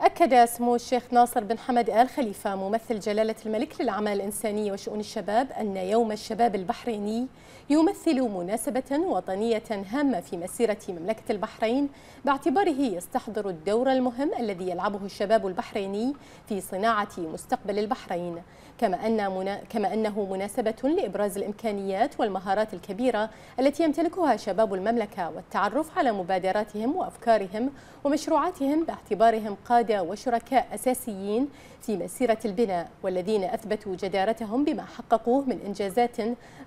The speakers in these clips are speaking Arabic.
a أكد سمو الشيخ ناصر بن حمد آل خليفة ممثل جلالة الملك للأعمال الإنسانية وشؤون الشباب أن يوم الشباب البحريني يمثل مناسبة وطنية هامة في مسيرة مملكة البحرين باعتباره يستحضر الدور المهم الذي يلعبه الشباب البحريني في صناعة مستقبل البحرين كما, أن منا... كما أنه مناسبة لإبراز الإمكانيات والمهارات الكبيرة التي يمتلكها شباب المملكة والتعرف على مبادراتهم وأفكارهم ومشروعاتهم باعتبارهم قادة وشركاء أساسيين في مسيرة البناء والذين أثبتوا جدارتهم بما حققوه من إنجازات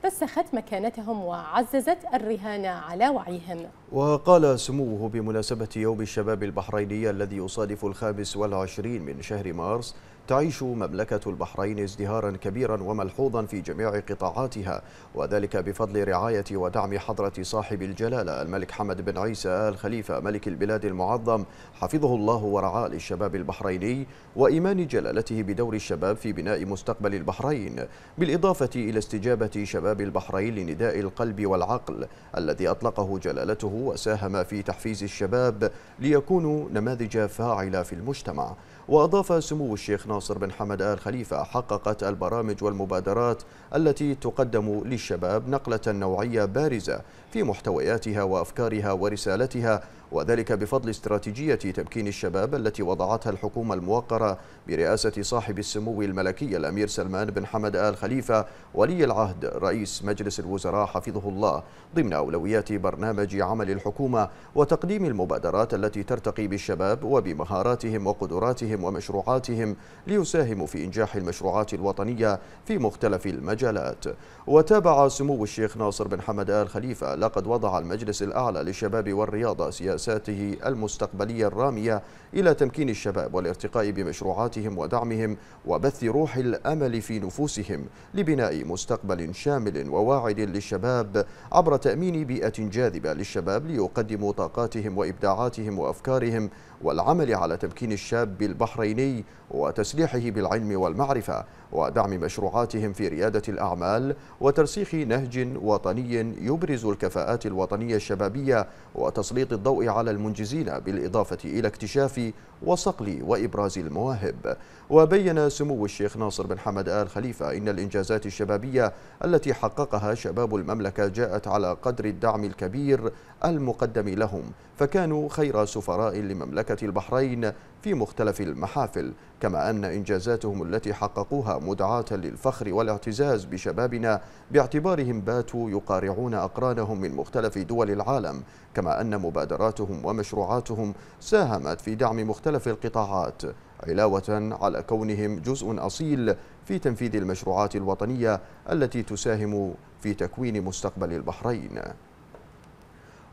رسخت مكانتهم وعززت الرهان على وعيهم وقال سموه بمناسبة يوم الشباب البحريني الذي يصادف الخامس والعشرين من شهر مارس تعيش مملكة البحرين ازدهارا كبيرا وملحوظا في جميع قطاعاتها وذلك بفضل رعاية ودعم حضرة صاحب الجلالة الملك حمد بن عيسى آل خليفة ملك البلاد المعظم حفظه الله ورعاه للشباب البحريني وإيمان جلالته بدور الشباب في بناء مستقبل البحرين بالإضافة إلى استجابة شباب البحرين لنداء القلب والعقل الذي أطلقه جلالته وساهم في تحفيز الشباب ليكونوا نماذج فاعلة في المجتمع وأضاف سمو الشيخ ناصر بن حمد آل خليفة حققت البرامج والمبادرات التي تقدم للشباب نقلة نوعية بارزة في محتوياتها وأفكارها ورسالتها وذلك بفضل استراتيجية تمكين الشباب التي وضعتها الحكومة الموقرة برئاسة صاحب السمو الملكي الأمير سلمان بن حمد آل خليفة ولي العهد رئيس مجلس الوزراء حفظه الله ضمن أولويات برنامج عمل الحكومة وتقديم المبادرات التي ترتقي بالشباب وبمهاراتهم وقدراتهم ومشروعاتهم ليساهموا في إنجاح المشروعات الوطنية في مختلف المجالات وتابع سمو الشيخ ناصر بن حمد آل خليفة لقد وضع المجلس الأعلى للشباب والرياضة سياسة سياساته المستقبلية الرامية إلى تمكين الشباب والارتقاء بمشروعاتهم ودعمهم وبث روح الأمل في نفوسهم لبناء مستقبل شامل وواعد للشباب عبر تأمين بيئة جاذبة للشباب ليقدموا طاقاتهم وإبداعاتهم وأفكارهم والعمل على تمكين الشاب البحريني وتسليحه بالعلم والمعرفة ودعم مشروعاتهم في ريادة الأعمال وترسيخ نهج وطني يبرز الكفاءات الوطنية الشبابية وتسليط الضوء على المنجزين بالإضافة إلى اكتشاف وصقل وإبراز المواهب وبين سمو الشيخ ناصر بن حمد آل خليفة إن الإنجازات الشبابية التي حققها شباب المملكة جاءت على قدر الدعم الكبير المقدم لهم فكانوا خير سفراء لمملكة البحرين في مختلف المحافل كما أن إنجازاتهم التي حققوها مدعاة للفخر والاعتزاز بشبابنا باعتبارهم باتوا يقارعون أقرانهم من مختلف دول العالم كما أن مبادراتهم وابتكاراتهم ومشروعاتهم ساهمت في دعم مختلف القطاعات علاوة على كونهم جزء أصيل في تنفيذ المشروعات الوطنية التي تساهم في تكوين مستقبل البحرين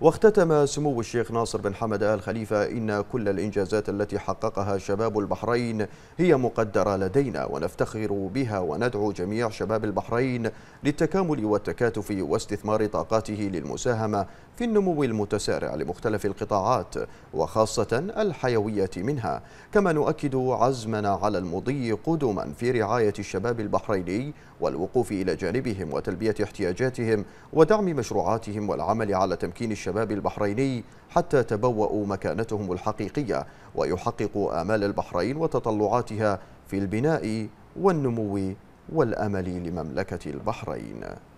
واختتم سمو الشيخ ناصر بن حمد آل خليفة إن كل الإنجازات التي حققها شباب البحرين هي مقدرة لدينا ونفتخر بها وندعو جميع شباب البحرين للتكامل والتكاتف واستثمار طاقاته للمساهمة في النمو المتسارع لمختلف القطاعات وخاصة الحيوية منها كما نؤكد عزمنا على المضي قدما في رعاية الشباب البحريني والوقوف إلى جانبهم وتلبية احتياجاتهم ودعم مشروعاتهم والعمل على تمكين الشباب الشباب البحريني حتى تبوأوا مكانتهم الحقيقية ويحققوا آمال البحرين وتطلعاتها في البناء والنمو والأمل لمملكة البحرين